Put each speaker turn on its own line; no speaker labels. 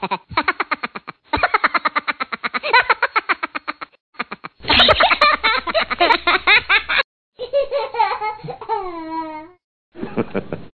Ha ha ha.